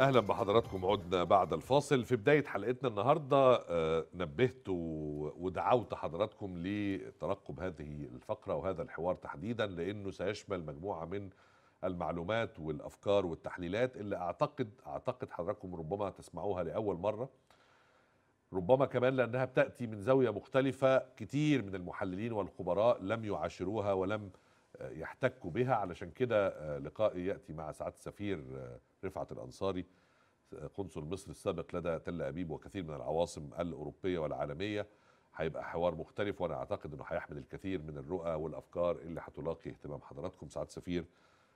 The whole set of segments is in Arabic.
اهلا بحضراتكم عدنا بعد الفاصل في بدايه حلقتنا النهارده آه، نبهت ودعوت حضراتكم لترقب هذه الفقره وهذا الحوار تحديدا لانه سيشمل مجموعه من المعلومات والافكار والتحليلات اللي اعتقد اعتقد حضراتكم ربما تسمعوها لاول مره ربما كمان لانها بتاتي من زاويه مختلفه كتير من المحللين والخبراء لم يعاشروها ولم آه، يحتكوا بها علشان كده آه، لقائي ياتي مع سعاده السفير رفعت الأنصاري قنصل مصر السابق لدى تل أبيب وكثير من العواصم الأوروبية والعالمية هيبقى حوار مختلف وأنا أعتقد أنه هيحمل الكثير من الرؤى والأفكار اللي هتلاقي اهتمام حضراتكم سعادة سفير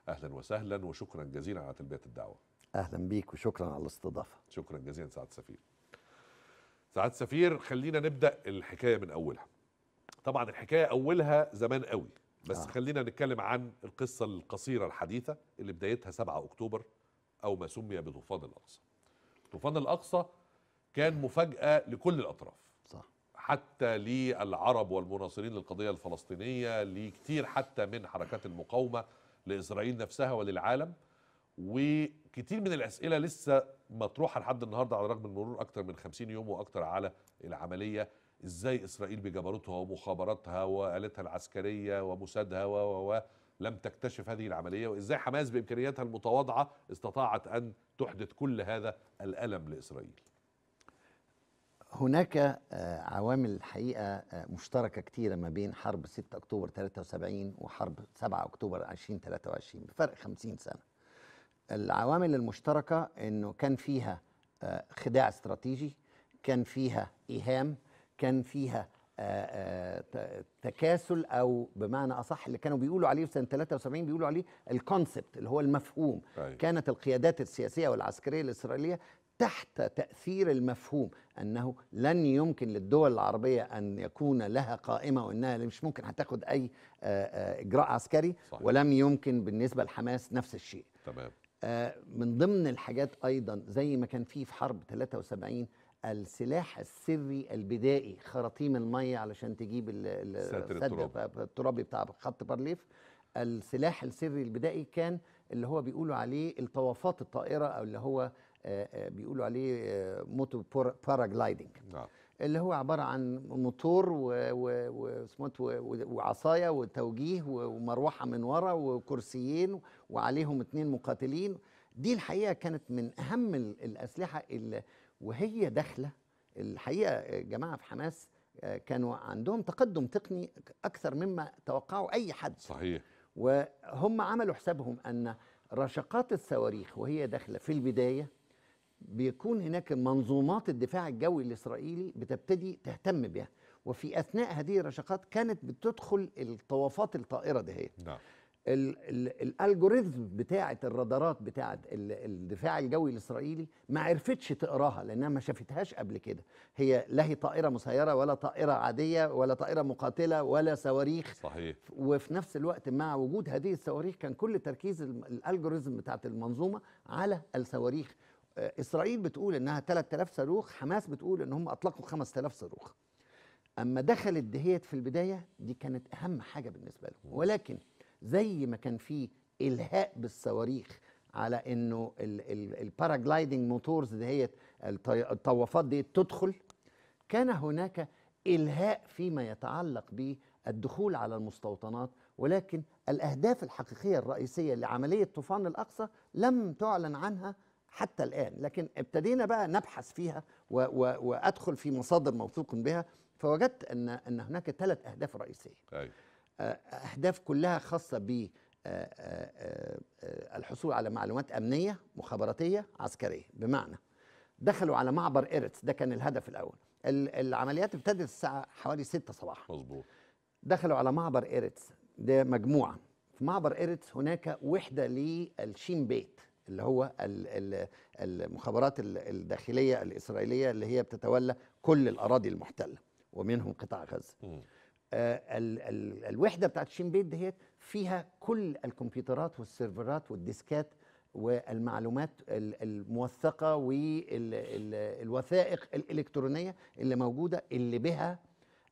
أهلا وسهلا وشكرا جزيلا على تلبية الدعوة أهلا بيك وشكرا على الاستضافة شكرا جزيلا سعادة سفير سعادة سفير خلينا نبدأ الحكاية من أولها طبعا الحكاية أولها زمان قوي بس آه. خلينا نتكلم عن القصة القصيرة الحديثة اللي بدايتها 7 أكتوبر أو ما سمي بطوفان الأقصى طوفان الأقصى كان مفاجأة لكل الأطراف صح. حتى للعرب والمناصرين للقضية الفلسطينية لكتير حتى من حركات المقاومة لإسرائيل نفسها وللعالم وكتير من الأسئلة لسه مطروحة لحد النهاردة على الرغم من مرور أكتر من 50 يوم وأكتر على العملية إزاي إسرائيل بجبروتها ومخابراتها وآلتها العسكرية وموسادها و لم تكتشف هذه العملية وإزاي حماس بإمكانياتها المتواضعة استطاعت أن تحدث كل هذا الألم لإسرائيل هناك آه، عوامل الحقيقة آه، مشتركة كتيرة ما بين حرب 6 أكتوبر 73 وحرب 7 أكتوبر 2023 بفرق 50 سنة العوامل المشتركة أنه كان فيها آه، خداع استراتيجي كان فيها إيهام كان فيها آه، آه، تكاسل او بمعنى اصح اللي كانوا بيقولوا عليه في سنه 73 بيقولوا عليه الكونسبت اللي هو المفهوم أي. أيوة. كانت القيادات السياسيه والعسكريه الاسرائيليه تحت تاثير المفهوم انه لن يمكن للدول العربيه ان يكون لها قائمه وانها مش ممكن هتاخد اي آه، اجراء عسكري صحيح. ولم يمكن بالنسبه لحماس نفس الشيء تمام من ضمن الحاجات ايضا زي ما كان فيه في حرب 73 السلاح السري البدائي خراطيم الميه علشان تجيب السد الترابي بتاع خط بارليف السلاح السري البدائي كان اللي هو بيقولوا عليه الطوافات الطائره او اللي هو بيقولوا عليه موتو باراجلايدنج نعم. اللي هو عباره عن موتور إيه، وعصايه وتوجيه ومروحه من ورا وكرسيين وعليهم اتنين مقاتلين دي الحقيقه كانت من اهم الاسلحه اللي وهي داخله الحقيقه الجماعه في حماس آه، كانوا عندهم تقدم تقني اكثر مما توقعوا اي حد صحيح وهم عملوا حسابهم ان رشقات الصواريخ وهي داخله في البدايه بيكون هناك منظومات الدفاع الجوي الاسرائيلي بتبتدي تهتم بها وفي اثناء هذه الرشقات كانت بتدخل الطوافات الطائره دهيت نعم الالجوريزم بتاعه الرادارات بتاعه الدفاع الجوي الاسرائيلي ما عرفتش تقراها لانها ما شافتهاش قبل كده هي لا هي طائره مسيره ولا طائره عاديه ولا طائره مقاتله ولا صواريخ صحيح وفي نفس الوقت مع وجود هذه الصواريخ كان كل تركيز الالجوريزم بتاعه المنظومه على الصواريخ آه، اسرائيل بتقول انها 3000 صاروخ حماس بتقول ان هم اطلقوا 5000 صاروخ اما دخلت دهيت في البدايه دي كانت اهم حاجه بالنسبه لهم ولكن زي ما كان في الهاء بالصواريخ على انه الباراجلايدنج موتورز اللي هي الطوافات دي تدخل كان هناك الهاء فيما يتعلق بالدخول على المستوطنات ولكن الاهداف الحقيقيه الرئيسيه لعمليه طوفان الاقصى لم تعلن عنها حتى الان لكن ابتدينا بقى نبحث فيها و و وادخل في مصادر موثوق بها فوجدت ان ان هناك ثلاث اهداف رئيسيه أي. طيب. اهداف كلها خاصه بالحصول آه، آه، آه، الحصول على معلومات امنيه مخابراتيه عسكريه بمعنى دخلوا على معبر إيرتس ده كان الهدف الاول العمليات ابتدت الساعه حوالي 6 صباحا مظبوط دخلوا على معبر إيرتس ده مجموعه في معبر إيرتس هناك وحده للشين بيت اللي هو المخابرات الداخليه الاسرائيليه اللي هي بتتولى كل الاراضي المحتله ومنهم قطاع غزه آه، الوحده بتاعت الشين بيت دهيت فيها كل الكمبيوترات والسيرفرات والديسكات والمعلومات الموثقه والوثائق الالكترونيه اللي موجوده اللي بها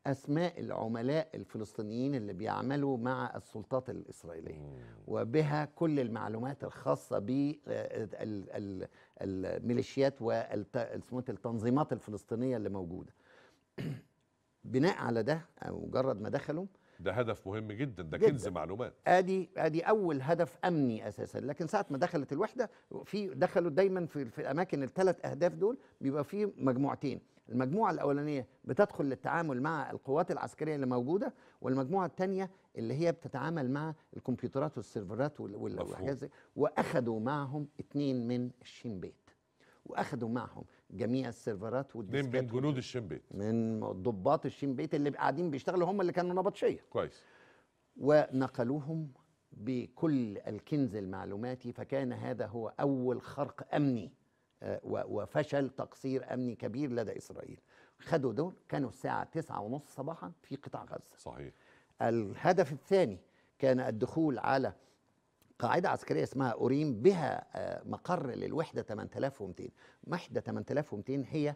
اسماء العملاء الفلسطينيين اللي بيعملوا مع السلطات الاسرائيليه وبها كل المعلومات الخاصه بالميليشيات آه، والتنظيمات إيه، الفلسطينيه اللي موجوده بناء على ده مجرد ما دخلوا ده هدف مهم جدا ده كنز معلومات ادي ادي اول هدف امني اساسا لكن ساعه ما دخلت الوحده في دخلوا دايما في, في الاماكن الثلاث اهداف دول بيبقى في مجموعتين المجموعه الاولانيه بتدخل للتعامل مع القوات العسكريه اللي موجوده والمجموعه الثانيه اللي هي بتتعامل مع الكمبيوترات والسيرفرات والحاجات واخدوا معهم اثنين من الشين بيت واخدوا معهم جميع السيرفرات والديسكات من جنود الشين بيت من ضباط الشين بيت اللي قاعدين بيشتغلوا هم اللي كانوا نبطشيه كويس ونقلوهم بكل الكنز المعلوماتي فكان هذا هو اول خرق امني آه، وفشل تقصير امني كبير لدى اسرائيل خدوا دول كانوا الساعه تسعة ونص صباحا في قطاع غزه صحيح الهدف الثاني كان الدخول على قاعدة عسكرية اسمها أوريم بها آه، مقر للوحدة 8200 وحدة 8200 هي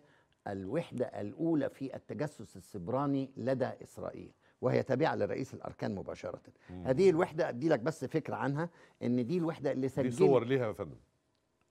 الوحدة الأولى في التجسس السبراني لدى إسرائيل وهي تابعة لرئيس الأركان مباشرة مم. هذه الوحدة أدي لك بس فكرة عنها أن دي الوحدة اللي سجلت دي صور ليها يا فندم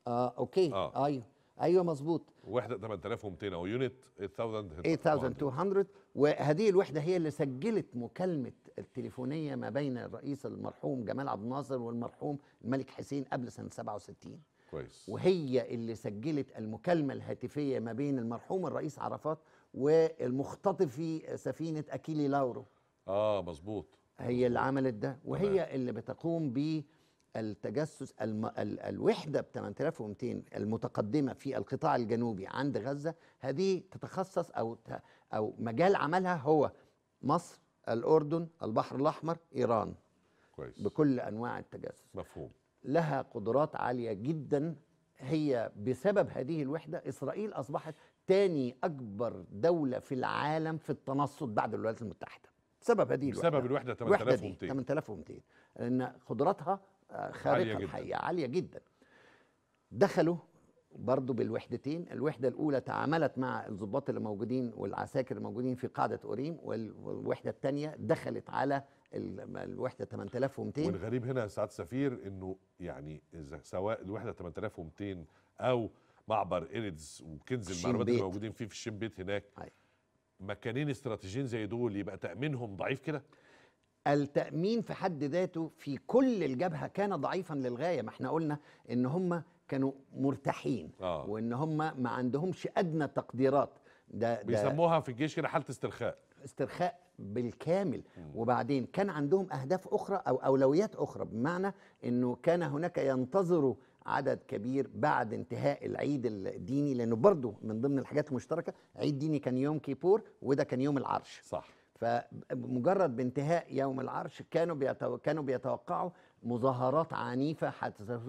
آه أوكي آه. أيوه ايوه مظبوط وحده 8200 او يونت 8200 وهذه الوحده هي اللي سجلت مكالمه التليفونيه ما بين الرئيس المرحوم جمال عبد الناصر والمرحوم الملك حسين قبل سنه 67 كويس وهي اللي سجلت المكالمه الهاتفيه ما بين المرحوم الرئيس عرفات والمختطفي سفينه اكيلي لاورو اه مظبوط هي اللي عملت ده وهي اللي بتقوم ب التجسس الم... ال... الوحده ب 8200 المتقدمه في القطاع الجنوبي عند غزه هذه تتخصص او ت... او مجال عملها هو مصر الاردن البحر الاحمر ايران كويس بكل انواع التجسس مفهوم لها قدرات عاليه جدا هي بسبب هذه الوحده اسرائيل اصبحت تاني اكبر دوله في العالم في التنصت بعد الولايات المتحده بسبب هذه الوحده بسبب الوحده 8200 8200 لان قدراتها خارقه عالية الحقيقه جداً. عاليه جدا دخلوا برضه بالوحدتين الوحده الاولى تعاملت مع الضباط اللي موجودين والعساكر الموجودين في قاعده اوريم والوحده الثانيه دخلت على الوحده 8200 والغريب هنا يا سعاده سفير انه يعني اذا سواء الوحده 8200 او معبر اريدز وكنز المعلومات اللي موجودين فيه في الشين بيت هناك هاي. مكانين استراتيجيين زي دول يبقى تامينهم ضعيف كده التأمين في حد ذاته في كل الجبهة كان ضعيفا للغاية ما احنا قلنا ان هم كانوا مرتاحين آه. وان هم ما عندهمش ادنى تقديرات ده بيسموها ده في الجيش كده حالة استرخاء استرخاء بالكامل وبعدين كان عندهم اهداف اخرى او اولويات اخرى بمعنى انه كان هناك ينتظروا عدد كبير بعد انتهاء العيد الديني لانه برضه من ضمن الحاجات المشتركه عيد ديني كان يوم كيبور وده كان يوم العرش صح فمجرد بانتهاء يوم العرش كانوا بيتو... كانوا بيتوقعوا مظاهرات عنيفه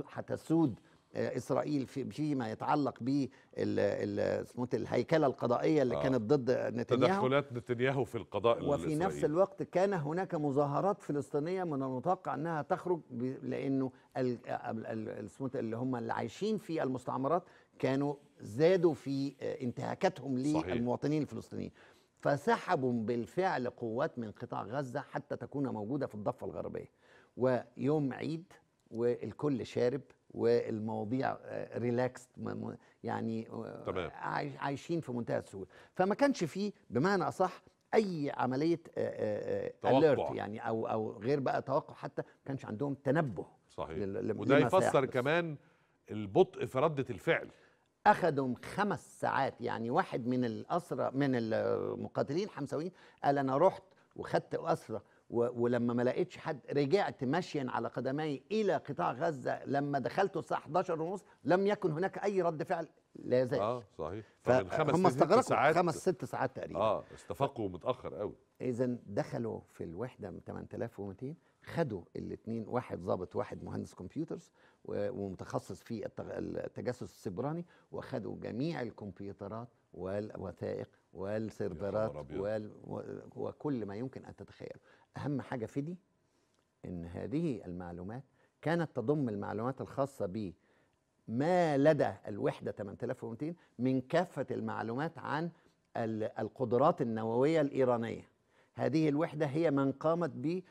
حتسود آه، اسرائيل في فيما يتعلق ب اسمه إيه، الهيكله القضائيه اللي آه. كانت ضد نتنياهو تدخلات نتنياهو في القضاء وفي الإسرائيلي. نفس الوقت كان هناك مظاهرات فلسطينيه من المتوقع انها تخرج لانه اسمه إيه، اللي هم اللي عايشين في المستعمرات كانوا زادوا في آه، انتهاكاتهم للمواطنين الفلسطينيين فسحبوا بالفعل قوات من قطاع غزة حتى تكون موجودة في الضفة الغربية ويوم عيد والكل شارب والمواضيع ريلاكس آه، يعني آه، تمام. عايشين في منتهى السهوله فما كانش فيه بمعنى اصح اي عمليه اليرت آه، يعني او او غير بقى توقع حتى ما كانش عندهم تنبه صحيح وده يفسر كمان البطء في رده الفعل اخذهم خمس ساعات يعني واحد من الاسرى من المقاتلين الحمساويين قال انا رحت وخدت اسرى ولما ما لقيتش حد رجعت ماشيا على قدمي الى قطاع غزه لما دخلته الساعه 11 ونص لم يكن هناك اي رد فعل لا اه صحيح فهم طيب، استغرقوا ساعات خمس ست ساعات تقريبا اه استفاقوا متاخر قوي اذا دخلوا في الوحده 8200 خدوا الاثنين واحد ضابط واحد مهندس كمبيوترز ومتخصص في التجسس السبراني وخدوا جميع الكمبيوترات والوثائق والسيرفرات وال... وكل ما يمكن ان تتخيله اهم حاجه في دي ان هذه المعلومات كانت تضم المعلومات الخاصه ب ما لدى الوحده 8200 من كافه المعلومات عن القدرات النوويه الايرانيه هذه الوحده هي من قامت ب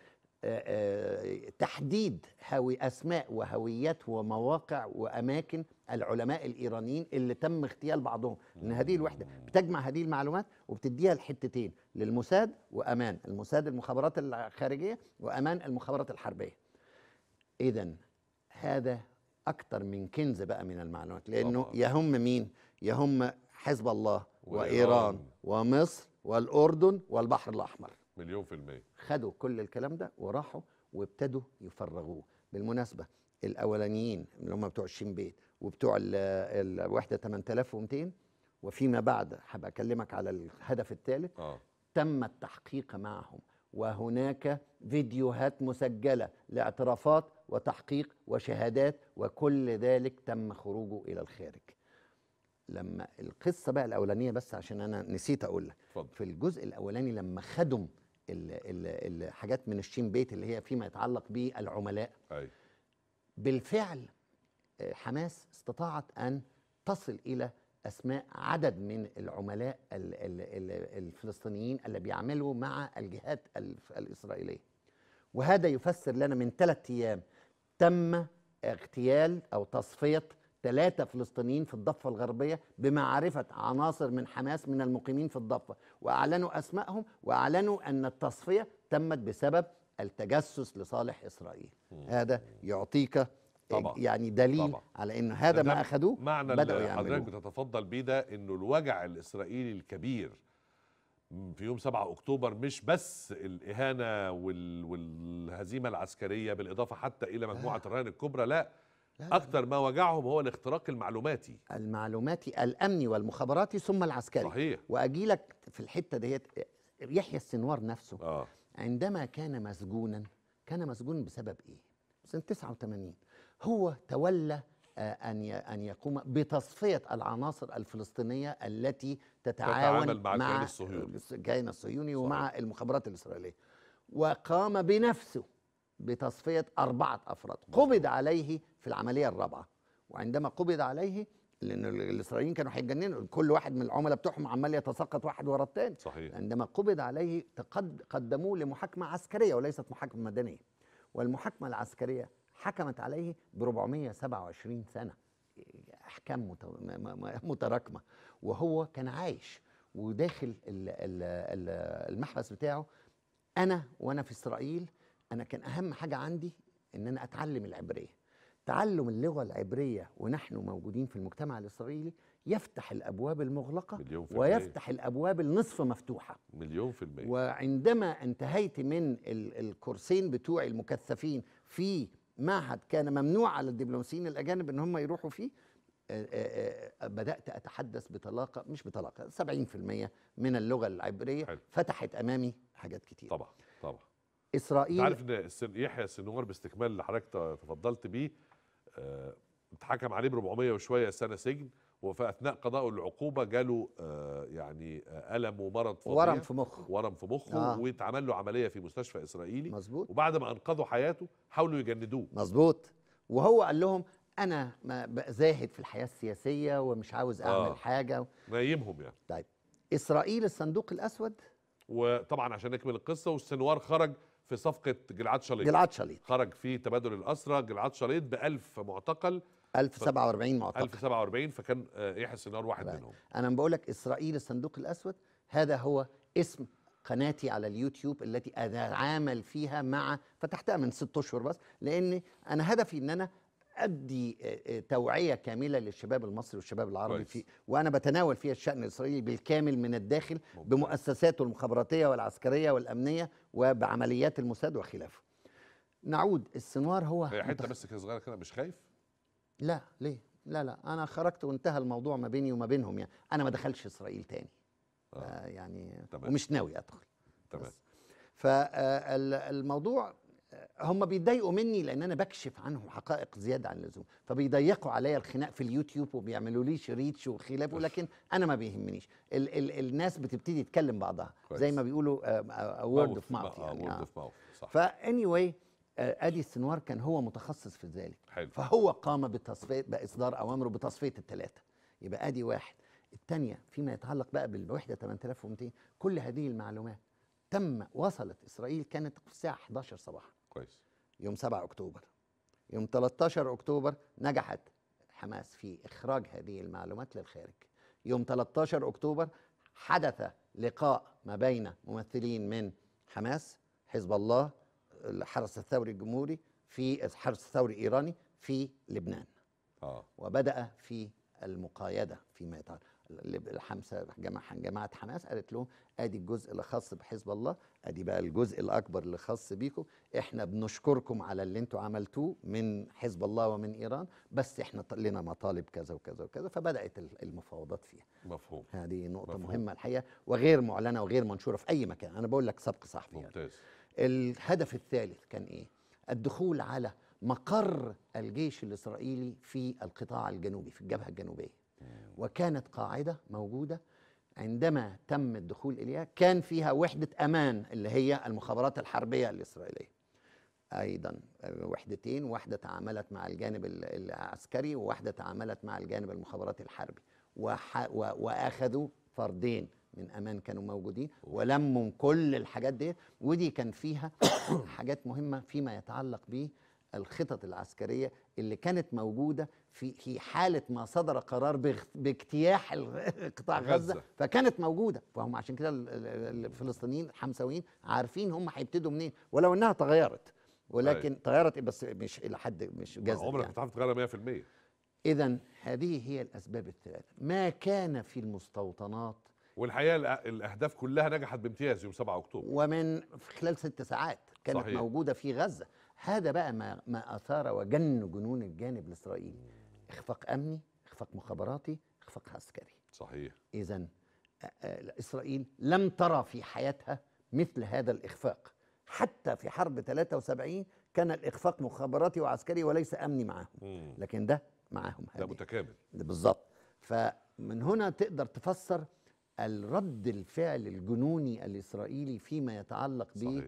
آه، آه، تحديد هوي اسماء وهويات ومواقع واماكن العلماء الايرانيين اللي تم اغتيال بعضهم لان هذه الوحده بتجمع هذه المعلومات وبتديها لحتتين للموساد وامان الموساد المخابرات الخارجيه وامان المخابرات الحربيه اذا هذا اكثر من كنز بقى من المعلومات لانه يهم مين يهم حزب الله وإيران, وايران ومصر والاردن والبحر الاحمر مليون في الميه خدوا كل الكلام ده وراحوا وابتدوا يفرغوه بالمناسبه الاولانيين اللي هم بتوع الشين بيت وبتوع الوحده 8200 وفيما بعد هبقى اكلمك على الهدف الثالث آه. تم التحقيق معهم وهناك فيديوهات مسجله لاعترافات وتحقيق وشهادات وكل ذلك تم خروجه الى الخارج لما القصه بقى الاولانيه بس عشان انا نسيت اقول لك في الجزء الاولاني لما خدم الحاجات من الشين بيت اللي هي فيما يتعلق بالعملاء أي. أيوه. بالفعل آه، حماس استطاعت أن تصل إلى أسماء عدد من العملاء الفلسطينيين اللي بيعملوا مع الجهات الإسرائيلية وهذا يفسر لنا من ثلاثة أيام تم اغتيال أو تصفية ثلاثة فلسطينيين في الضفة الغربية بمعرفة عناصر من حماس من المقيمين في الضفة وأعلنوا أسمائهم وأعلنوا أن التصفية تمت بسبب التجسس لصالح إسرائيل هذا يعطيك طبعا. يعني دليل طبعا. على انه هذا ما اخذوه معنى بدأوا اللي حضرتك بتتفضل بيه ده انه الوجع الاسرائيلي الكبير في يوم 7 اكتوبر مش بس الاهانه وال... والهزيمه العسكريه بالاضافه حتى الى مجموعه آه. الرهان الكبرى لا اكثر ما وجعهم هو الاختراق المعلوماتي المعلوماتي الامني والمخابراتي ثم العسكري صحيح واجي لك في الحته ديت يحيى السنوار نفسه آه. عندما كان مسجونا كان مسجون بسبب ايه سنه 89 هو تولى آه، أن أن يقوم بتصفية العناصر الفلسطينية التي تتعاون مع, مع الكيان الصهيوني الكيان الصهيوني ومع المخابرات الإسرائيلية وقام بنفسه بتصفية أربعة أفراد قبض عليه في العمليه الرابعه وعندما قبض عليه لان الاسرائيليين كانوا هيتجننوا كل واحد من العملاء بتوعهم عمال يتساقط واحد ورا الثاني صحيح عندما قبض عليه تقد قدموه لمحاكمه عسكريه وليست محاكمه مدنيه والمحاكمه العسكريه حكمت عليه ب 427 سنه احكام متراكمه وهو كان عايش وداخل المحبس بتاعه انا وانا في اسرائيل انا كان اهم حاجه عندي ان انا اتعلم العبريه تعلم اللغة العبرية ونحن موجودين في المجتمع الإسرائيلي يفتح الأبواب المغلقة مليون في ويفتح المية. الأبواب النصف مفتوحة مليون في المية وعندما انتهيت من الكورسين بتوع المكثفين في معهد كان ممنوع على الدبلوماسيين الأجانب إن هم يروحوا فيه آه، آه، آه، بدأت أتحدث بطلاقة مش بطلاقة 70% من اللغة العبرية حل. فتحت أمامي حاجات كتير طبعا طبعا إسرائيل عارف إن يحيى السنوار باستكمال اللي حضرتك تفضلت بيه اتحكم آه، عليه ب 400 وشويه سنه سجن وفي اثناء قضائه العقوبه جاله آه، يعني آه، الم ومرض ورم في مخه ورم في مخه آه. واتعمل له عمليه في مستشفى اسرائيلي مظبوط وبعد ما انقذوا حياته حاولوا يجندوه مظبوط وهو قال لهم انا زاهد في الحياه السياسيه ومش عاوز اعمل آه. حاجه نايمهم يعني طيب اسرائيل الصندوق الاسود وطبعا عشان نكمل القصه والسنوار خرج في صفقه جلعاد شليط جلعاد شليط خرج في تبادل الاسرى جلعاد شليط ب 1000 معتقل 1047 معتقل 1047 فكان آه، يحيى سنار واحد منهم انا بقول لك اسرائيل الصندوق الاسود هذا هو اسم قناتي على اليوتيوب التي اتعامل فيها مع فتحتها من ست اشهر بس لان انا هدفي ان انا ادي توعيه كامله للشباب المصري والشباب العربي في وانا بتناول فيها الشان الاسرائيلي بالكامل من الداخل بمؤسساته المخابراتيه والعسكريه والامنيه وبعمليات الموساد وخلافه. نعود السنوار هو حته بس كده صغيره كده مش خايف؟ لا ليه؟ لا لا انا خرجت وانتهى الموضوع ما بيني وما بينهم يعني انا ما دخلش اسرائيل تاني آه. آه، يعني طبعًا. ومش ناوي ادخل تمام فالموضوع هم بيتضايقوا مني لان انا بكشف عنهم حقائق زياده عن اللزوم فبيضيقوا عليا الخناق في اليوتيوب وبيعملوا لي ريتش وخلافه ولكن انا ما بيهمنيش ال ال الناس بتبتدي تكلم بعضها كويس. زي ما بيقولوا وورد اوف ماوث يعني آه. فاني آه، واي ادي السنوار كان هو متخصص في ذلك حلو. فهو قام بتصفيه باصدار اوامره بتصفيه الثلاثه يبقى ادي واحد الثانيه فيما يتعلق بقى بالوحده 8200 كل هذه المعلومات تم وصلت اسرائيل كانت الساعه 11 صباحا كويس يوم 7 اكتوبر يوم 13 اكتوبر نجحت حماس في اخراج هذه المعلومات للخارج يوم 13 اكتوبر حدث لقاء ما بين ممثلين من حماس حزب الله الحرس الثوري الجمهوري في الحرس الثوري الايراني في لبنان آه. وبدا في المقايده فيما يتعلق الحمسه جماعه جماعه حماس قالت لهم ادي الجزء اللي خاص بحزب الله ادي بقى الجزء الاكبر اللي خاص بيكم احنا بنشكركم على اللي انتوا عملتوه من حزب الله ومن ايران بس احنا لنا مطالب كذا وكذا وكذا فبدات المفاوضات فيها مفهوم هذه نقطه مفهوم. مهمه الحقيقه وغير معلنه وغير منشوره في اي مكان انا بقول لك سبق صاحبي ممتاز يعني. الهدف الثالث كان ايه الدخول على مقر الجيش الاسرائيلي في القطاع الجنوبي في الجبهه الجنوبيه وكانت قاعدة موجودة عندما تم الدخول إليها كان فيها وحدة أمان اللي هي المخابرات الحربية الإسرائيلية ايضا وحدتين واحده تعاملت مع الجانب العسكري وواحده تعاملت مع الجانب المخابرات الحربي وح... و... واخذوا فردين من امان كانوا موجودين ولموا كل الحاجات دي ودي كان فيها حاجات مهمه فيما يتعلق بالخطط العسكريه اللي كانت موجوده في في حاله ما صدر قرار باجتياح قطاع غزه فكانت موجوده فهم عشان كده الفلسطينيين الحمساويين عارفين هم هيبتدوا منين ولو انها تغيرت ولكن أي. أيوة. تغيرت بس مش الى حد مش جذب عمرك يعني. هتعرف تغيرها 100% اذا هذه هي الاسباب الثلاثه ما كان في المستوطنات والحقيقه الاهداف كلها نجحت بامتياز يوم 7 اكتوبر ومن خلال ست ساعات كانت صحيح. موجوده في غزه هذا بقى ما, ما اثار وجن جنون الجانب الاسرائيلي إخفاق أمني إخفاق مخابراتي إخفاق عسكري صحيح إذا آه، آه، إسرائيل لم ترى في حياتها مثل هذا الإخفاق حتى في حرب 73 كان الإخفاق مخابراتي وعسكري وليس أمني معاهم لكن ده معاهم ده متكامل بالظبط فمن هنا تقدر تفسر الرد الفعل الجنوني الإسرائيلي فيما يتعلق ب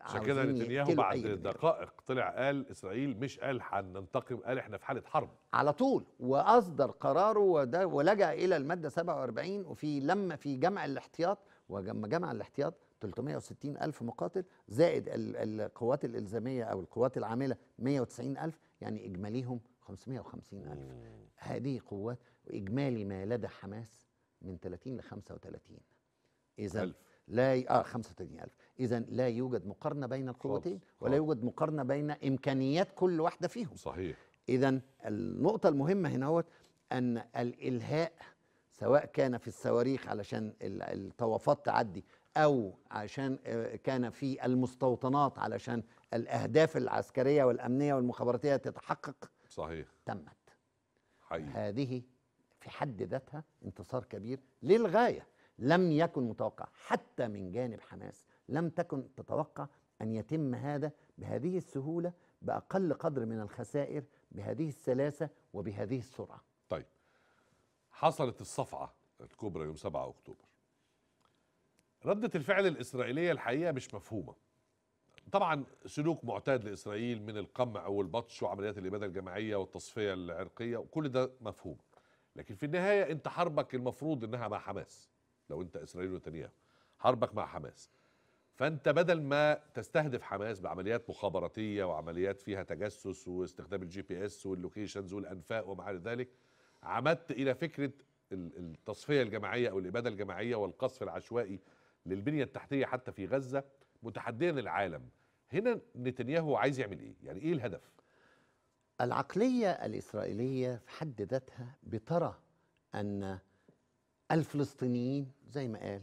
عشان كده نتنياهو بعد دقائق طلع قال اسرائيل مش قال هننتقم قال احنا في حاله حرب على طول واصدر قراره وده ولجا الى الماده 47 وفي لما في جمع الاحتياط ولما جمع الاحتياط 360 ألف مقاتل زائد القوات الإلزامية أو القوات العاملة 190 ألف يعني إجماليهم 550 ألف هذه قوات وإجمالي ما لدى حماس من 30 ل 35 إذا لا ي... آه 35 ألف إذا لا يوجد مقارنة بين القوتين ولا يوجد مقارنة بين إمكانيات كل واحدة فيهم صحيح إذا النقطة المهمة هنا هو أن الإلهاء سواء كان في الصواريخ علشان الطوافات تعدي أو عشان آه، كان في المستوطنات علشان الأهداف العسكرية والأمنية والمخابراتية تتحقق صحيح تمت حقيقي. هذه في حد ذاتها انتصار كبير للغاية لم يكن متوقع حتى من جانب حماس لم تكن تتوقع أن يتم هذا بهذه السهولة بأقل قدر من الخسائر بهذه السلاسة وبهذه السرعة طيب حصلت الصفعة الكبرى يوم 7 أكتوبر ردة الفعل الإسرائيلية الحقيقة مش مفهومة طبعا سلوك معتاد لإسرائيل من القمع والبطش وعمليات الإبادة الجماعية والتصفية العرقية وكل ده مفهوم لكن في النهاية أنت حربك المفروض أنها مع حماس لو أنت إسرائيل ونتنياهو حربك مع حماس فانت بدل ما تستهدف حماس بعمليات مخابراتيه وعمليات فيها تجسس واستخدام الجي بي اس واللوكيشنز والانفاق وما الى ذلك عمدت الى فكره التصفيه الجماعيه او الاباده الجماعيه والقصف العشوائي للبنيه التحتيه حتى في غزه متحديا العالم هنا نتنياهو عايز يعمل ايه يعني ايه الهدف العقليه الاسرائيليه في حد ذاتها بترى ان الفلسطينيين زي ما قال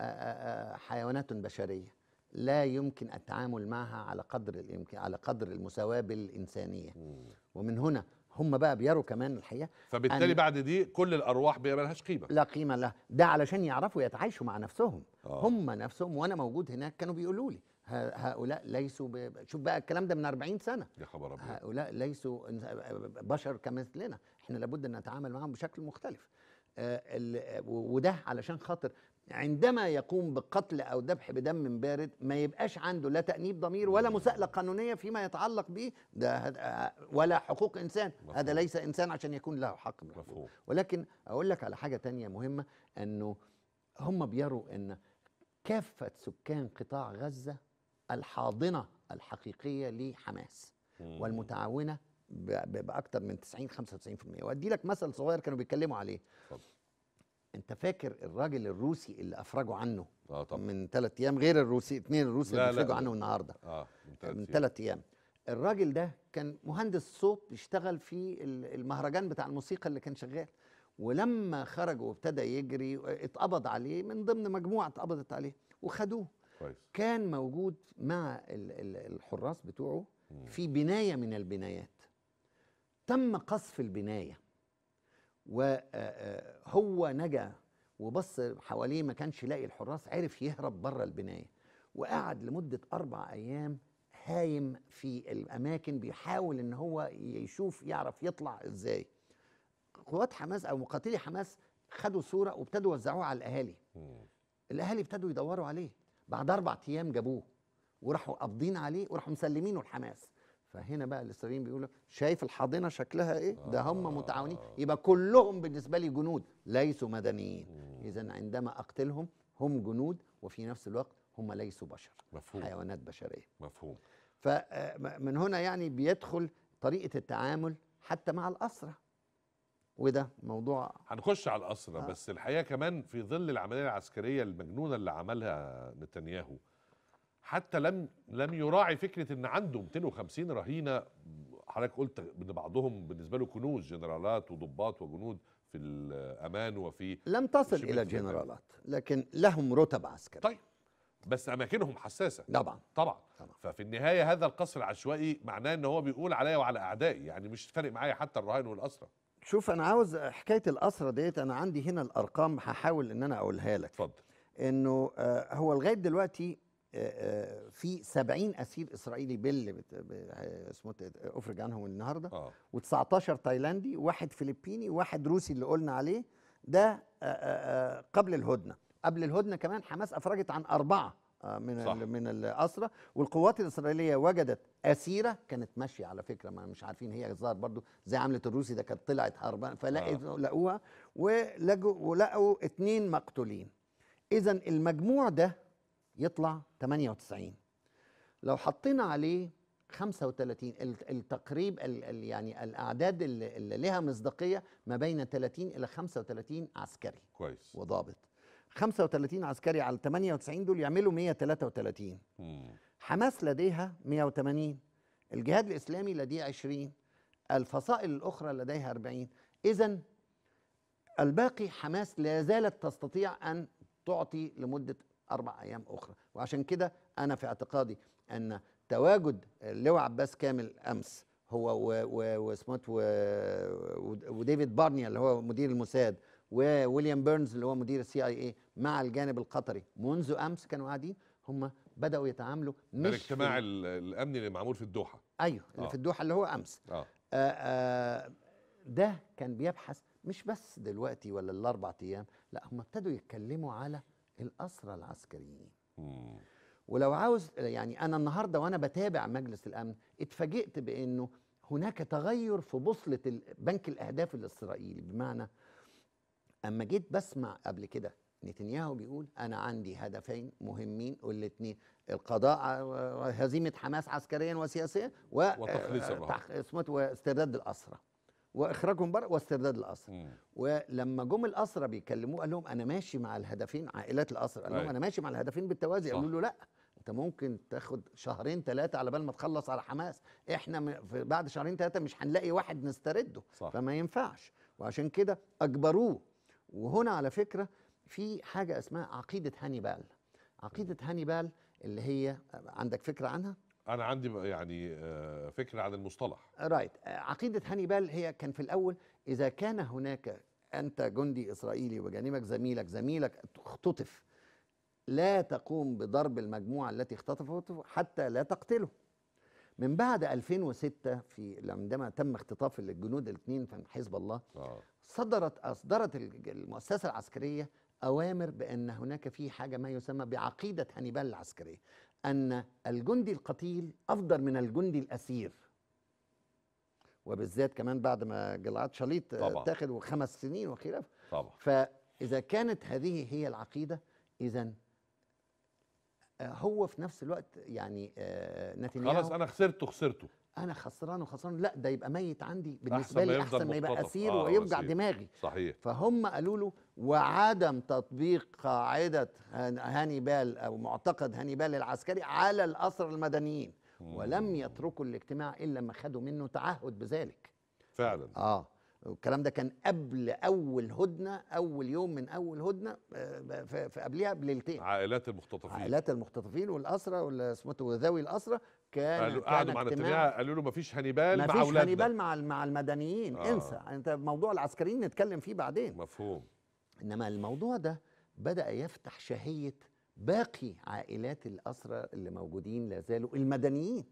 آه، آه، آه، حيوانات بشريه لا يمكن التعامل معها على قدر الامكان على قدر المساواه بالانسانيه مم. ومن هنا هم بقى بيروا كمان الحقيقه فبالتالي بعد دي كل الارواح بقى ملهاش قيمه لا قيمه لها ده علشان يعرفوا يتعايشوا مع نفسهم آه. هم نفسهم وانا موجود هناك كانوا بيقولوا لي هؤلاء ليسوا شوف بقى الكلام ده من 40 سنه يا خبر ابيض هؤلاء ليسوا بشر كمثلنا احنا لابد ان نتعامل معهم بشكل مختلف وده علشان خاطر عندما يقوم بقتل او ذبح بدم بارد ما يبقاش عنده لا تانيب ضمير ولا مساءله قانونيه فيما يتعلق به ده ولا حقوق انسان مفهوم. هذا ليس انسان عشان يكون له حق مفهوم. ولكن اقول لك على حاجه تانية مهمه انه هم بيروا ان كافه سكان قطاع غزه الحاضنه الحقيقيه لحماس والمتعاونه باكثر من 90 95% وادي لك مثل صغير كانوا بيتكلموا عليه فضل. انت فاكر الراجل الروسي اللي افرجوا عنه آه طبعا. من ثلاث ايام غير الروسي اثنين لا اللي افرجوا عنه النهارده اه من ثلاث ايام الراجل ده كان مهندس صوت بيشتغل في المهرجان بتاع الموسيقى اللي كان شغال ولما خرج وابتدى يجري اتقبض عليه من ضمن مجموعه اتقبضت عليه وخدوه كويس كان موجود مع الحراس بتوعه في بنايه من البنايات تم قصف البنايه وهو آه، آه، نجا وبص حواليه ما كانش لاقي الحراس عرف يهرب بره البنايه وقعد لمده اربع ايام هايم في الاماكن بيحاول ان هو يشوف يعرف يطلع ازاي قوات حماس او مقاتلي حماس خدوا صوره وابتدوا يوزعوها على الاهالي الاهالي ابتدوا يدوروا عليه بعد اربع ايام جابوه وراحوا قابضين عليه وراحوا مسلمينه لحماس فهنا بقى الاسرائيليين بيقولوا شايف الحاضنه شكلها ايه ده هم آه. متعاونين يبقى كلهم بالنسبه لي جنود ليسوا مدنيين اذا عندما اقتلهم هم جنود وفي نفس الوقت هم ليسوا بشر مفهوم. حيوانات بشريه مفهوم فمن هنا يعني بيدخل طريقه التعامل حتى مع الاسرى وده موضوع هنخش على الاسرى آه. بس الحقيقه كمان في ظل العمليه العسكريه المجنونه اللي عملها نتنياهو حتى لم لم يراعي فكره ان عنده 250 رهينه حضرتك قلت ان بعضهم بالنسبه له كنوز جنرالات وضباط وجنود في الامان وفي لم تصل الى جنرالات لكن لهم رتب عسكري طيب بس اماكنهم حساسه طبعا طبعا, ففي النهايه هذا القصر العشوائي معناه ان هو بيقول عليا وعلى اعدائي يعني مش فارق معايا حتى الرهائن والاسرى شوف انا عاوز حكايه الاسرى ديت انا عندي هنا الارقام هحاول ان انا اقولها لك اتفضل انه آه، هو لغايه دلوقتي آه، آه، في 70 اسير اسرائيلي بال اسمه افرج عنهم النهارده آه. و19 تايلاندي وواحد فلبيني وواحد روسي اللي قلنا عليه ده قبل الهدنه قبل الهدنه كمان حماس افرجت عن اربعه من صح. من الاسرى والقوات الاسرائيليه وجدت اسيره كانت ماشيه على فكره ما مش عارفين هي الظاهر برضو زي عمله الروسي ده كانت طلعت هربان فلقوها آه. ولقوا اثنين مقتولين اذا المجموع ده يطلع 98 لو حطينا عليه 35 التقريب يعني الاعداد اللي, اللي لها مصداقيه ما بين 30 الى 35 عسكري كويس وضابط 35 عسكري على 98 دول يعملوا 133 مم. حماس لديها 180 الجهاد الاسلامي لديه 20 الفصائل الاخرى لديها 40 اذا الباقي حماس لا زالت تستطيع ان تعطي لمده أربع أيام أخرى وعشان كده أنا في اعتقادي أن تواجد اللواء عباس كامل أمس هو واسمه إيه وديفيد بارنيا اللي هو مدير الموساد وويليام بيرنز اللي هو مدير السي اي اي مع الجانب القطري منذ امس كانوا قاعدين هم بداوا يتعاملوا مش الاجتماع يعني الامني اللي معمول في الدوحه ايوه آه. اللي في الدوحه اللي هو امس آه. آه. آه ده كان بيبحث مش بس دلوقتي ولا الاربع ايام لا هم ابتدوا يتكلموا على الأسرى العسكريين ولو عاوز يعني أنا النهاردة وأنا بتابع مجلس الأمن اتفاجئت بأنه هناك تغير في بوصلة بنك الأهداف الإسرائيلي بمعنى أما جيت بسمع قبل كده نتنياهو بيقول أنا عندي هدفين مهمين والاثنين القضاء هزيمة حماس عسكريا وسياسيا و وتخليص آه، إيه؟ واسترداد الأسرى واخراجهم بره واسترداد الاسرى ولما جم الاسرى بيكلموه قال لهم انا ماشي مع الهدفين عائلات الاسرى قال لهم أيوة. انا ماشي مع الهدفين بالتوازي قالوا له لا انت ممكن تاخد شهرين ثلاثه على بال ما تخلص على حماس احنا في بعد شهرين ثلاثه مش هنلاقي واحد نسترده صح. فما ينفعش وعشان كده اجبروه وهنا على فكره في حاجه اسمها عقيده هانيبال عقيده هانيبال اللي هي عندك فكره عنها انا عندي يعني آه، فكره عن المصطلح رايت عقيده هانيبال هي كان في الاول اذا كان هناك انت جندي اسرائيلي وجانبك زميلك زميلك اختطف لا تقوم بضرب المجموعه التي اختطفته حتى لا تقتله من بعد 2006 في عندما تم اختطاف الجنود الاثنين من حزب الله آه. صدرت اصدرت المؤسسه العسكريه اوامر بان هناك في حاجه ما يسمى بعقيده هانيبال العسكريه أن الجندي القتيل أفضل من الجندي الأسير وبالذات كمان بعد ما جلعت شليط اتاخد وخمس سنين وخلافه طبعا فإذا كانت هذه هي العقيدة إذا آه، هو في نفس الوقت يعني آه، نتنياهو خلاص أنا خسرته خسرته انا خسران وخسران لا ده يبقى ميت عندي بالنسبه لي احسن ما يبقى اسير آه ويوجع أسير. دماغي صحيح فهم قالوا له وعدم تطبيق قاعده هانيبال او معتقد هانيبال العسكري على الاسرى المدنيين مم. ولم يتركوا الاجتماع الا لما خدوا منه تعهد بذلك فعلا اه الكلام ده كان قبل اول هدنه اول يوم من اول هدنه آه، في قبلها بليلتين عائلات المختطفين عائلات المختطفين والاسرى واللي اسمته ذوي الاسرى كان قالوا قعدوا مع نتنياهو قالوا له ما فيش هانيبال مع اولادنا هانيبال مع مع المدنيين آه. انسى انت موضوع العسكريين نتكلم فيه بعدين مفهوم انما الموضوع ده بدا يفتح شهيه باقي عائلات الاسرى اللي موجودين لا زالوا المدنيين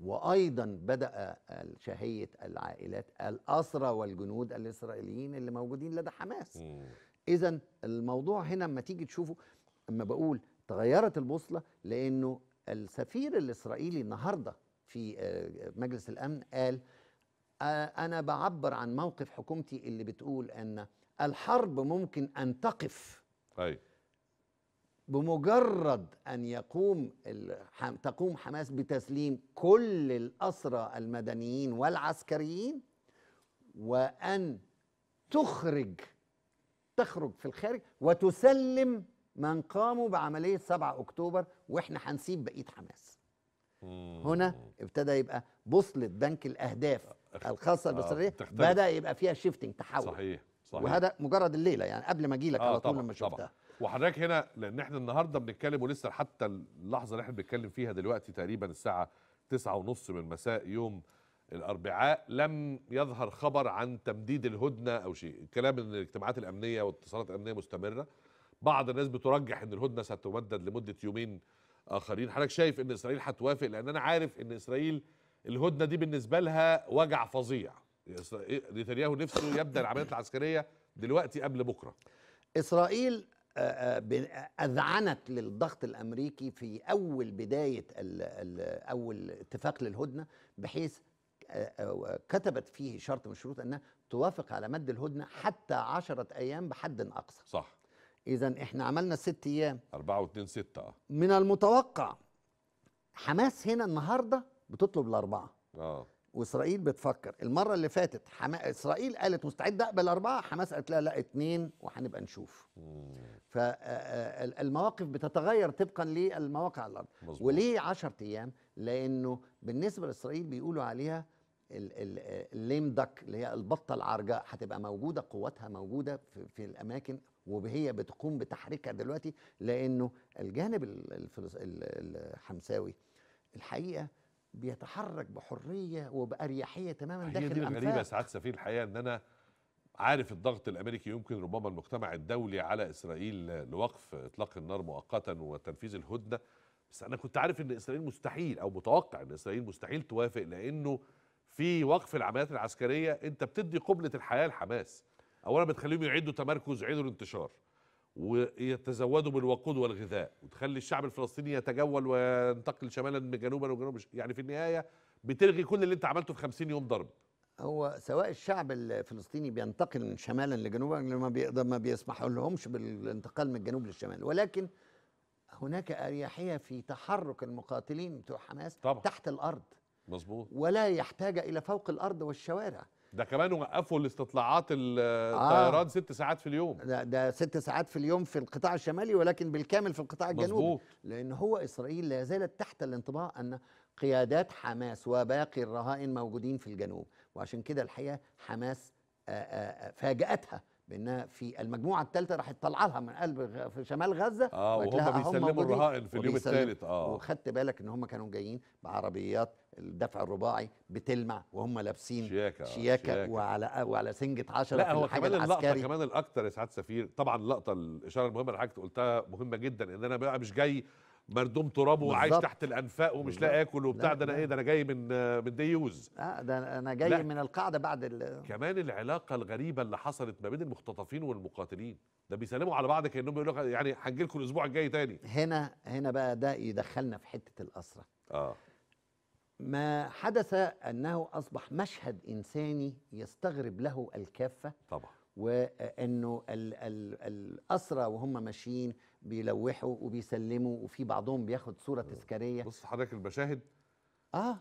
وايضا بدا شهيه العائلات الاسرى والجنود الاسرائيليين اللي موجودين لدى حماس اذا الموضوع هنا اما تيجي تشوفه اما بقول تغيرت البوصله لانه السفير الإسرائيلي النهاردة في آه، مجلس الأمن قال آه، أنا بعبر عن موقف حكومتي اللي بتقول أن الحرب ممكن أن تقف أي. بمجرد أن يقوم تقوم حماس بتسليم كل الأسرى المدنيين والعسكريين وأن تخرج تخرج في الخارج وتسلم من قاموا بعملية 7 أكتوبر وإحنا هنسيب بقية حماس مم. هنا ابتدى يبقى بوصلة بنك الأهداف الخاصة بالإسرائيلية آه. بدأ يبقى فيها شيفتنج تحول صحيح صحيح وهذا مجرد الليلة يعني قبل ما أجي لك آه على طول لما شفتها وحضرتك هنا لأن إحنا النهاردة بنتكلم ولسه حتى اللحظة اللي إحنا بنتكلم فيها دلوقتي تقريبا الساعة تسعة ونص من مساء يوم الأربعاء لم يظهر خبر عن تمديد الهدنة أو شيء الكلام إن الاجتماعات الأمنية والاتصالات الأمنية مستمرة بعض الناس بترجح ان الهدنه ستمدد لمده يومين اخرين حضرتك شايف ان اسرائيل هتوافق لان انا عارف ان اسرائيل الهدنه دي بالنسبه لها وجع فظيع نتنياهو نفسه يبدا العمليات العسكريه دلوقتي قبل بكره اسرائيل آه، آه، اذعنت للضغط الامريكي في اول بدايه اول اتفاق للهدنه بحيث آه، كتبت فيه شرط من الشروط انها توافق على مد الهدنه حتى عشرة ايام بحد اقصى صح اذا احنا عملنا الست ايام 4 و2 6 اه من المتوقع حماس هنا النهارده بتطلب الاربعه اه واسرائيل بتفكر المره اللي فاتت حما... اسرائيل قالت مستعده اقبل اربعه حماس قالت لها لا اثنين وهنبقى نشوف فالمواقف آه، آه، بتتغير طبقا للمواقع على الارض مزبوط. وليه 10 ايام لانه بالنسبه لاسرائيل بيقولوا عليها آه، الليم دك اللي هي البطه العرجاء هتبقى موجوده قوتها موجوده في, في الاماكن وهي بتقوم بتحريكها دلوقتي لانه الجانب الفلس... الحمساوي الحقيقه بيتحرك بحريه وباريحيه تماما داخل دي الغريبه ساعات سفير الحقيقه ان انا عارف الضغط الامريكي يمكن ربما المجتمع الدولي على اسرائيل لوقف اطلاق النار مؤقتا وتنفيذ الهدنه بس انا كنت عارف ان اسرائيل مستحيل او متوقع ان اسرائيل مستحيل توافق لانه في وقف العمليات العسكريه انت بتدي قبله الحياه لحماس اولا بتخليهم يعيدوا تمركز يعيدوا الانتشار ويتزودوا بالوقود والغذاء وتخلي الشعب الفلسطيني يتجول وينتقل شمالا جنوبا وجنوبا يعني في النهايه بتلغي كل اللي انت عملته في 50 يوم ضرب هو سواء الشعب الفلسطيني بينتقل من شمالا لجنوبا ما بيقدر ما بيسمحوا لهمش بالانتقال من الجنوب للشمال ولكن هناك اريحيه في تحرك المقاتلين بتوع حماس طبعا. تحت الارض مظبوط ولا يحتاج الى فوق الارض والشوارع ده كمان وقفوا الاستطلاعات آه. الطيران آه ست ساعات في اليوم ده, ده ست ساعات في اليوم في القطاع الشمالي ولكن بالكامل في القطاع الجنوبي لأن هو إسرائيل لا زالت تحت الانطباع أن قيادات حماس وباقي الرهائن موجودين في الجنوب وعشان كده الحقيقة حماس آآ آه، آآ آه، فاجأتها بانها في المجموعه الثالثه راح تطلع لها من قلب في شمال غزه اه وهم بيسلموا الرهائن في اليوم الثالث اه وخدت بالك ان هم كانوا جايين بعربيات الدفع الرباعي بتلمع وهم لابسين شياكه شياكه, شياكة وعلى وعلى سنجه 10 لا هو كمان اللقطه كمان الاكثر يا سعاد سفير طبعا اللقطه الاشاره المهمه اللي حضرتك قلتها مهمه جدا ان انا بقى مش جاي مردوم تراب وعايش تحت الانفاق ومش بالزبط. لاقي اكل وبتاع ده انا ايه ده انا جاي من من ديوز اه ده انا جاي لا. من القاعده بعد ال كمان العلاقه الغريبه اللي حصلت ما بين المختطفين والمقاتلين ده بيسلموا على بعض كانهم بيقولوا لك يعني هنجي لكم الاسبوع الجاي تاني هنا هنا بقى ده يدخلنا في حته الاسره اه ما حدث انه اصبح مشهد انساني يستغرب له الكافه طبعا وانه الاسرى وهم ماشيين بيلوحوا وبيسلموا وفي بعضهم بياخد صوره آه. تذكاريه بص حضرتك المشاهد اه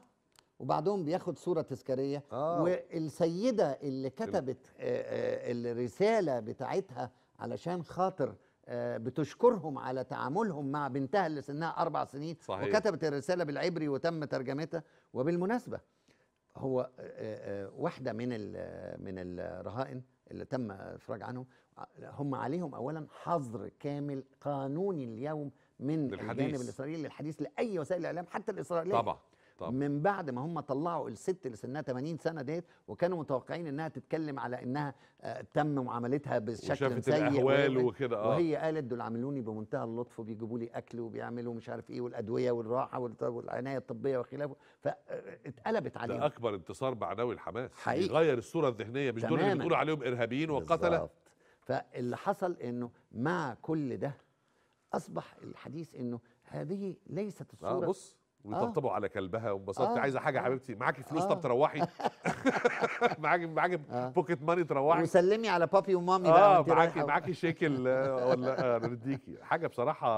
وبعدهم بياخد صوره تذكاريه آه. والسيده اللي كتبت آه، آه، الرساله بتاعتها علشان خاطر بتشكرهم على تعاملهم مع بنتها اللي سنها اربع سنين صحيح. وكتبت الرساله بالعبري وتم ترجمتها وبالمناسبه هو واحده من من الرهائن اللي تم افراج عنهم هم عليهم اولا حظر كامل قانوني اليوم من الجانب الاسرائيلي للحديث لاي وسائل الاعلام حتى الاسرائيليه طبعا طبعا. من بعد ما هم طلعوا الست اللي سنها 80 سنه ديت وكانوا متوقعين انها تتكلم على انها آه، تم معاملتها بشكل سيء وكده اه وهي قالت دول عاملوني بمنتهى اللطف وبيجيبوا لي اكل وبيعملوا مش عارف ايه والادويه والراحه والعنايه الطبيه وخلافه فاتقلبت آه، عليهم ده اكبر انتصار معنوي لحماس حقيقي غير الصوره الذهنيه مش دول اللي بتقول عليهم ارهابيين وقتله فاللي حصل انه مع كل ده اصبح الحديث انه هذه ليست آه، الصوره آه بص آه. ويطبطبوا على كلبها وانبسطت آه. عايزه حاجه يا آه. حبيبتي معاكي فلوس آه. طب تروحي معاكي معاكي آه. بوكيت ماني تروحي وسلمي على بابي ومامي آه بقى معاكي معاكي شيكل آه، ولا نديكي حاجه بصراحه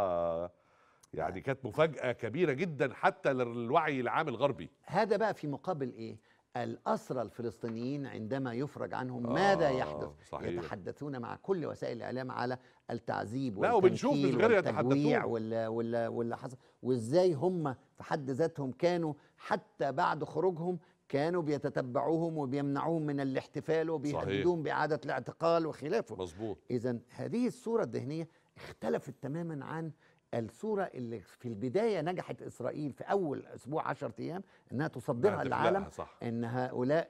يعني كانت مفاجاه كبيره جدا حتى للوعي العام الغربي هذا بقى في مقابل ايه الأسرى الفلسطينيين عندما يفرج عنهم آه ماذا يحدث صحيح. يتحدثون مع كل وسائل الإعلام على التعذيب والتنكيل والتجويع واللي حصل وإزاي هم في حد ذاتهم كانوا حتى بعد خروجهم كانوا بيتتبعوهم وبيمنعوهم من الاحتفال وبيهددوهم بإعادة الاعتقال وخلافه مظبوط إذا هذه الصورة الذهنية اختلفت تماما عن الصورة اللي في البداية نجحت إسرائيل في أول أسبوع 10 أيام إنها تصدرها للعالم صح. إن هؤلاء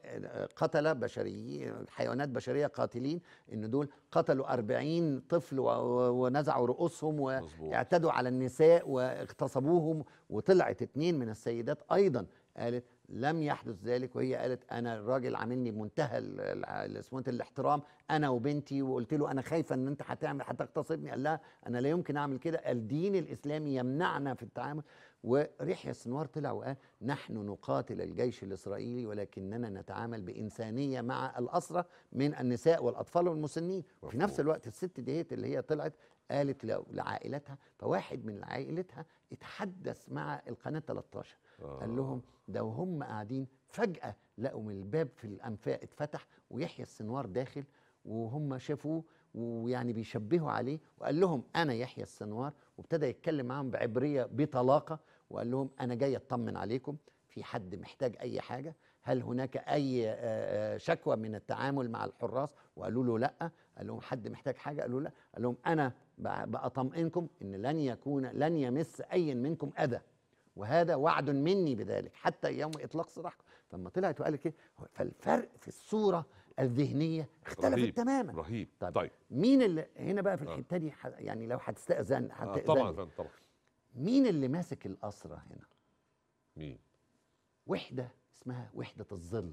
قتلة بشريين حيوانات بشرية قاتلين إن دول قتلوا 40 طفل ونزعوا رؤوسهم واعتدوا على النساء واغتصبوهم وطلعت اتنين من السيدات أيضا قالت لم يحدث ذلك وهي قالت انا الراجل عاملني بمنتهى اسمه الاحترام انا وبنتي وقلت له انا خايفه ان انت هتعمل هتغتصبني قال لها انا لا يمكن اعمل كده الدين الاسلامي يمنعنا في التعامل وريحيا السنوار طلع وقال نحن نقاتل الجيش الاسرائيلي ولكننا نتعامل بانسانيه مع الاسرى من النساء والاطفال والمسنين وفي نفس الوقت الست ديت اللي هي طلعت قالت لعائلتها فواحد من عائلتها اتحدث مع القناه 13 آه. قال لهم ده وهم قاعدين فجأة لقوا من الباب في الأنفاق اتفتح ويحيى السنوار داخل وهم شافوه ويعني بيشبهوا عليه وقال لهم أنا يحيى السنوار وابتدى يتكلم معاهم بعبرية بطلاقة وقال لهم أنا جاي أطمن عليكم في حد محتاج أي حاجة هل هناك أي آه، آه، شكوى من التعامل مع الحراس وقالوا له لا قال لهم حد محتاج حاجة قالوا لا قال لهم أنا بأطمئنكم إن لن يكون لن يمس أي منكم أذى وهذا وعد مني بذلك حتى يوم اطلاق سراحكم فلما طلعت وقالت كده إيه؟ فالفرق في الصوره الذهنيه اختلفت رهيب تماما رهيب طيب, طيب مين اللي هنا بقى في آه. الحته دي يعني لو هتستاذن آه طبعا طبعا مين اللي ماسك الاسرى هنا مين وحده اسمها وحده الظل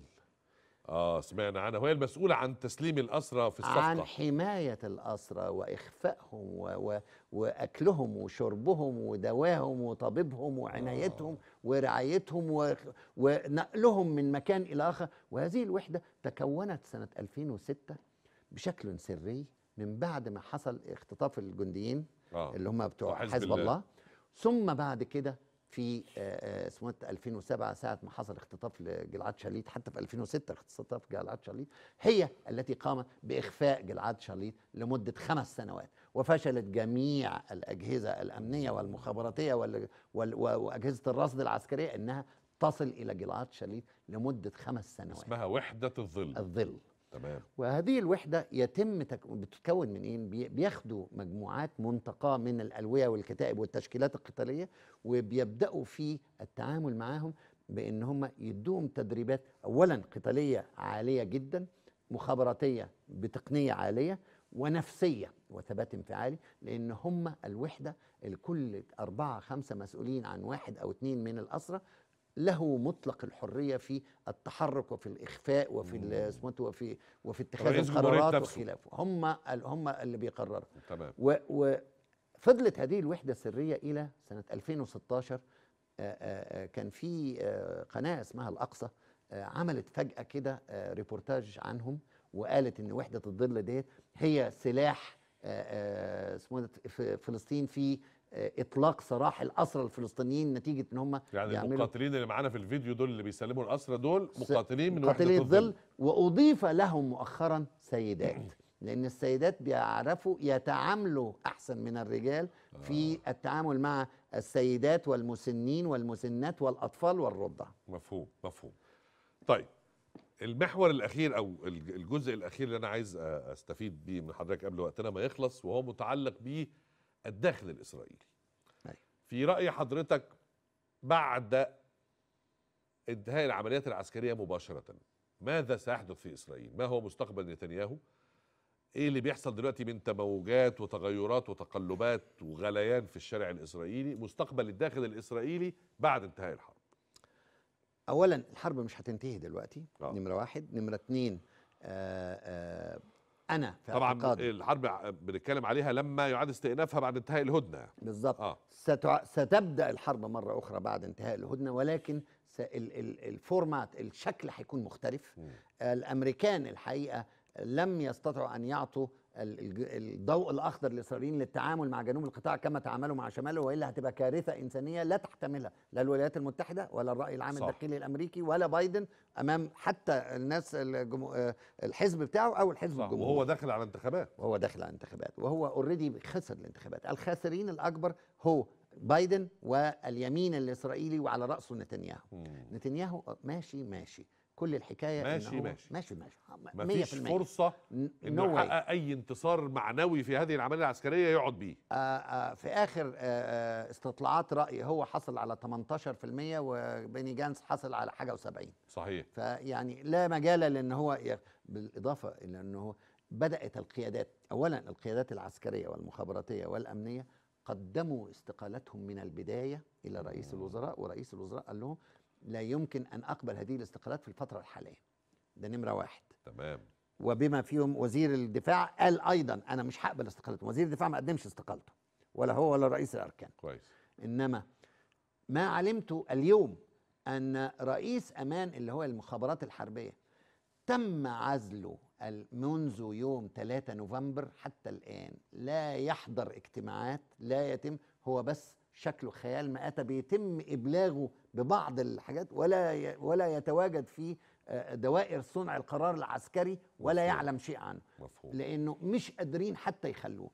اه سمعنا عنها وهي المسؤولة عن تسليم الأسرى في الصفقة عن حماية الأسرى وإخفائهم و... و... وأكلهم وشربهم ودواهم وطبيبهم وعنايتهم آه. ورعايتهم و... ونقلهم من مكان إلى آخر وهذه الوحدة تكونت سنة 2006 بشكل سري من بعد ما حصل اختطاف الجنديين آه. اللي هم بتوع حزب الله ثم بعد كده في آه، آه، اسمه 2007 إيه ساعه ما حصل اختطاف لجلعاد شاليت حتى في 2006 اختطاف جلعاد شاليت هي التي قامت باخفاء جلعاد شاليت لمده خمس سنوات وفشلت جميع الاجهزه الامنيه والمخابراتيه واجهزه الرصد العسكريه انها تصل الى جلعاد شاليت لمده خمس سنوات اسمها وحده الظل الظل تمام وهذه الوحده يتم تك... بتتكون من ايه؟ بياخدوا مجموعات منتقاه من الالويه والكتائب والتشكيلات القتاليه وبيبداوا في التعامل معاهم بان هم يدوهم تدريبات اولا قتاليه عاليه جدا مخابراتيه بتقنيه عاليه ونفسيه وثبات انفعالي لان هم الوحده الكل اربعه خمسه مسؤولين عن واحد او اثنين من الاسره له مطلق الحريه في التحرك وفي الاخفاء وفي اسمته وفي وفي اتخاذ القرارات وخلافه هم هم اللي بيقرروا تمام وفضلت هذه الوحده السريه الى سنه 2016 آه، آه، آه، كان في قناه اسمها الاقصى عملت فجاه كده ريبورتاج عنهم وقالت ان وحده الظل ديت هي سلاح اسمه فلسطين في آه، اطلاق سراح الاسرى الفلسطينيين نتيجه ان هم يعني المقاتلين اللي معانا في الفيديو دول اللي بيسلموا الاسرى دول مقاتلين من وحده الظل واضيف لهم مؤخرا سيدات لان السيدات بيعرفوا يتعاملوا احسن من الرجال في آه. التعامل مع السيدات والمسنين والمسنات والاطفال والرضع مفهوم مفهوم طيب المحور الاخير او الجزء الاخير اللي انا عايز استفيد بيه من حضرتك قبل وقتنا ما يخلص وهو متعلق بيه الداخل الاسرائيلي أيوة. في راي حضرتك بعد انتهاء العمليات العسكريه مباشره ماذا سيحدث في اسرائيل ما هو مستقبل نتنياهو ايه اللي بيحصل دلوقتي من تموجات وتغيرات وتقلبات وغليان في الشارع الاسرائيلي مستقبل الداخل الاسرائيلي بعد انتهاء الحرب اولا الحرب مش هتنتهي دلوقتي آه. نمره واحد نمره اتنين آآ آه، آآ آه، انا في طبعا اعتقادي. الحرب بنتكلم عليها لما يعاد استئنافها بعد انتهاء الهدنه بالظبط آه. ستع... ستبدا الحرب مره اخرى بعد انتهاء الهدنه ولكن س... ال... ال... الفورمات الشكل هيكون مختلف م. الامريكان الحقيقه لم يستطعوا ان يعطوا الضوء الاخضر للاسرائيليين للتعامل مع جنوب القطاع كما تعاملوا مع شماله والا هتبقى كارثه انسانيه لا تحتملها لا الولايات المتحده ولا الراي العام الداخلي الامريكي ولا بايدن امام حتى الناس الجمو... الحزب بتاعه او الحزب الجمهوري وهو داخل على انتخابات وهو داخل على انتخابات وهو اوريدي خسر الانتخابات الخاسرين الاكبر هو بايدن واليمين الاسرائيلي وعلى راسه نتنياهو مم. نتنياهو ماشي ماشي كل الحكايه ماشي إن ماشي ماشي ماشي مفيش فرصه انه no يحقق اي انتصار معنوي في هذه العمليه العسكريه يقعد بيه آآ آه، آآ آه، في اخر آه، استطلاعات راي هو حصل على 18% وبني جانس حصل على حاجه و70 صحيح فيعني لا مجال لان هو بالاضافه الى انه بدات القيادات اولا القيادات العسكريه والمخابراتيه والامنيه قدموا استقالتهم من البدايه الى رئيس الوزراء ورئيس الوزراء قال لهم لا يمكن أن أقبل هذه الاستقالات في الفترة الحالية ده نمرة واحد تمام وبما فيهم وزير الدفاع قال أيضا أنا مش هقبل استقالته وزير الدفاع ما قدمش استقالته ولا هو ولا رئيس الأركان كويس إنما ما علمته اليوم أن رئيس أمان اللي هو المخابرات الحربية تم عزله منذ يوم 3 نوفمبر حتى الآن لا يحضر اجتماعات لا يتم هو بس شكله خيال ما أتى بيتم إبلاغه ببعض الحاجات ولا ولا يتواجد في آه، دوائر صنع القرار العسكري ولا مفهوم. يعلم شيء عنه مفهوم. لانه مش قادرين حتى يخلوه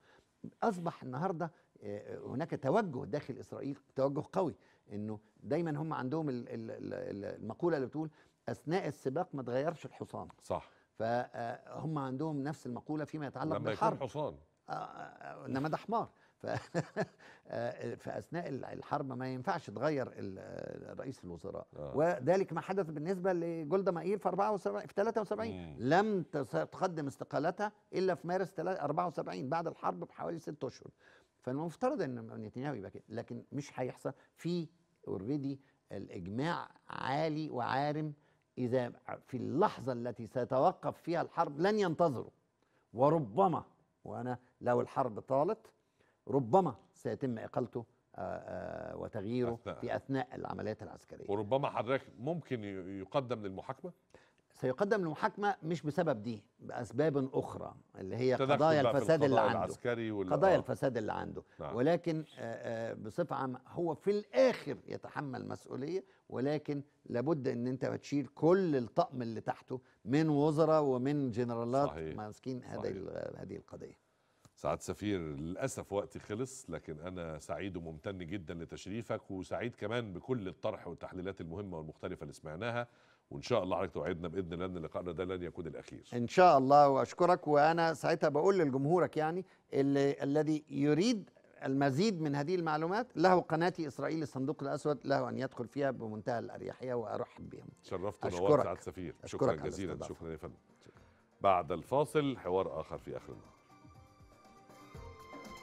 اصبح النهارده آه، آه، هناك توجه داخل اسرائيل توجه قوي انه دايما هم عندهم المقوله اللي بتقول اثناء السباق ما تغيرش الحصان صح فهم عندهم نفس المقوله فيما يتعلق لما بالحرب لما يكون حصان انما ده حمار في آه، اثناء الحرب ما ينفعش تغير رئيس الوزراء آه. وذلك ما حدث بالنسبه لجولدا مائير في 74 في 73 مم. لم تقدم استقالتها الا في مارس 74 بعد الحرب بحوالي ست اشهر فالمفترض ان نتنياهو يبقى كده لكن مش هيحصل في اوريدي الاجماع عالي وعارم اذا في اللحظه التي سيتوقف فيها الحرب لن ينتظروا وربما وانا لو الحرب طالت ربما سيتم اقالته آه، آه، وتغييره أثناء. في اثناء العمليات العسكريه وربما حضرتك ممكن يقدم للمحاكمه سيقدم للمحاكمه مش بسبب دي باسباب اخرى اللي هي قضايا الفساد اللي عنده قضايا آه. الفساد اللي عنده نعم. ولكن بصفه عامه هو في الاخر يتحمل مسؤوليه ولكن لابد ان انت بتشيل كل الطقم اللي تحته من وزراء ومن جنرالات ماسكين هذه هذه القضيه سعاد سفير للأسف وقتي خلص لكن أنا سعيد وممتن جدا لتشريفك وسعيد كمان بكل الطرح والتحليلات المهمة والمختلفة اللي سمعناها وإن شاء الله حضرتك توعدنا بإذن الله أن لقائنا ده لن يكون الأخير إن شاء الله وأشكرك وأنا ساعتها بقول لجمهورك يعني اللي الذي يريد المزيد من هذه المعلومات له قناتي إسرائيل الصندوق الأسود له أن يدخل فيها بمنتهى الأريحية وأرحب بهم شرفت ونورت سعاد سفير شكرا جزيلا شكرا يا فندم بعد الفاصل حوار آخر في آخر النهار